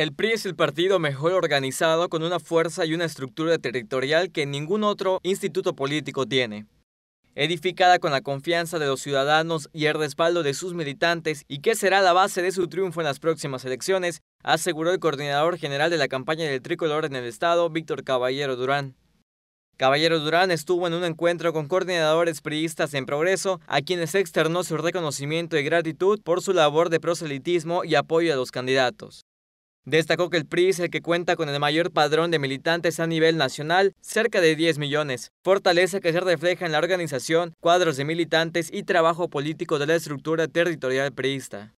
El PRI es el partido mejor organizado con una fuerza y una estructura territorial que ningún otro instituto político tiene. Edificada con la confianza de los ciudadanos y el respaldo de sus militantes y que será la base de su triunfo en las próximas elecciones, aseguró el coordinador general de la campaña del tricolor en el estado, Víctor Caballero Durán. Caballero Durán estuvo en un encuentro con coordinadores priistas en progreso, a quienes externó su reconocimiento y gratitud por su labor de proselitismo y apoyo a los candidatos. Destacó que el PRI es el que cuenta con el mayor padrón de militantes a nivel nacional, cerca de 10 millones, fortaleza que se refleja en la organización, cuadros de militantes y trabajo político de la estructura territorial priista.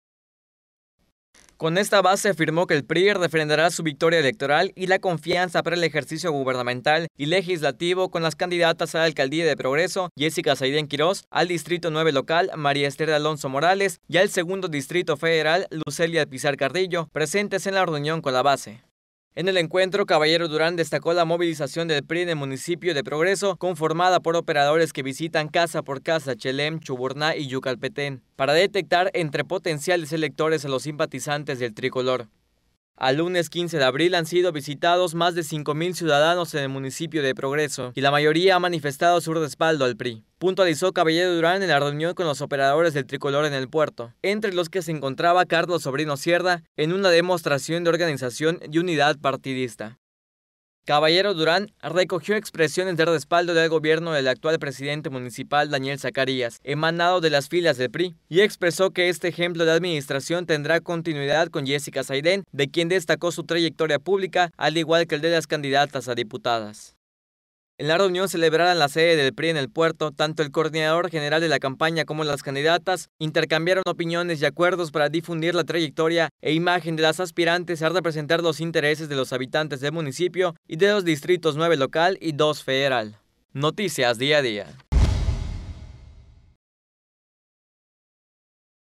Con esta base afirmó que el PRI defenderá su victoria electoral y la confianza para el ejercicio gubernamental y legislativo con las candidatas a la alcaldía de Progreso, Jessica Zaidén Quirós, al distrito 9 local, María Esther Alonso Morales, y al segundo distrito federal, Lucelia Pizar Cardillo, presentes en la reunión con la base. En el encuentro, Caballero Durán destacó la movilización del PRI en el municipio de Progreso, conformada por operadores que visitan casa por casa Chelem, Chuburná y Yucalpetén, para detectar entre potenciales electores a los simpatizantes del tricolor. Al lunes 15 de abril han sido visitados más de 5.000 ciudadanos en el municipio de Progreso y la mayoría ha manifestado su respaldo al PRI. Puntualizó Caballero Durán en la reunión con los operadores del tricolor en el puerto, entre los que se encontraba Carlos Sobrino Sierra en una demostración de organización y unidad partidista. Caballero Durán recogió expresiones de respaldo del gobierno del actual presidente municipal Daniel Zacarías, emanado de las filas del PRI, y expresó que este ejemplo de administración tendrá continuidad con Jessica Saidén, de quien destacó su trayectoria pública, al igual que el de las candidatas a diputadas. En la reunión celebrada en la sede del PRI en el puerto, tanto el coordinador general de la campaña como las candidatas intercambiaron opiniones y acuerdos para difundir la trayectoria e imagen de las aspirantes a representar los intereses de los habitantes del municipio y de los distritos 9 local y 2 federal. Noticias día a día.